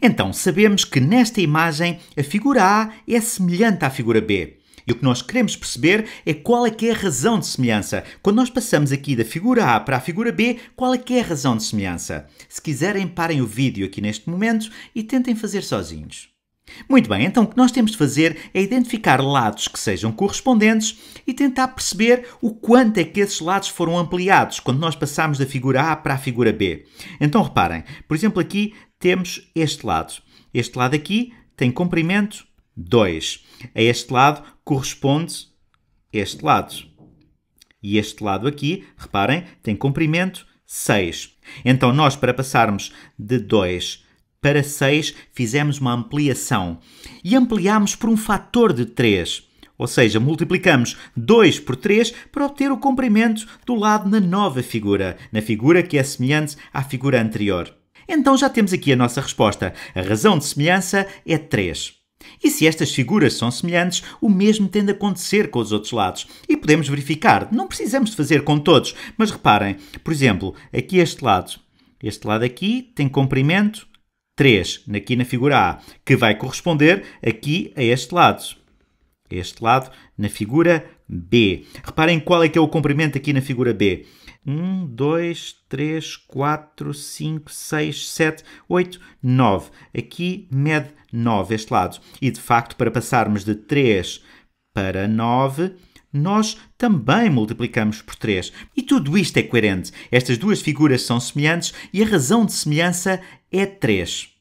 Então, sabemos que nesta imagem a figura A é semelhante à figura B. E o que nós queremos perceber é qual é que é a razão de semelhança. Quando nós passamos aqui da figura A para a figura B, qual é que é a razão de semelhança? Se quiserem, parem o vídeo aqui neste momento e tentem fazer sozinhos. Muito bem, então o que nós temos de fazer é identificar lados que sejam correspondentes e tentar perceber o quanto é que esses lados foram ampliados quando nós passamos da figura A para a figura B. Então reparem, por exemplo, aqui temos este lado. Este lado aqui tem comprimento 2. A este lado corresponde este lado. E este lado aqui, reparem, tem comprimento 6. Então nós, para passarmos de 2 para 6 fizemos uma ampliação e ampliámos por um fator de 3. Ou seja, multiplicamos 2 por 3 para obter o comprimento do lado na nova figura, na figura que é semelhante à figura anterior. Então já temos aqui a nossa resposta. A razão de semelhança é 3. E se estas figuras são semelhantes, o mesmo tende a acontecer com os outros lados. E podemos verificar, não precisamos de fazer com todos, mas reparem, por exemplo, aqui este lado. Este lado aqui tem comprimento 3, aqui na figura A, que vai corresponder aqui a este lado. Este lado na figura B. Reparem qual é que é o comprimento aqui na figura B. 1, 2, 3, 4, 5, 6, 7, 8, 9. Aqui mede 9 este lado. E de facto, para passarmos de 3 para 9, nós também multiplicamos por 3. E tudo isto é coerente. Estas duas figuras são semelhantes e a razão de semelhança é 3.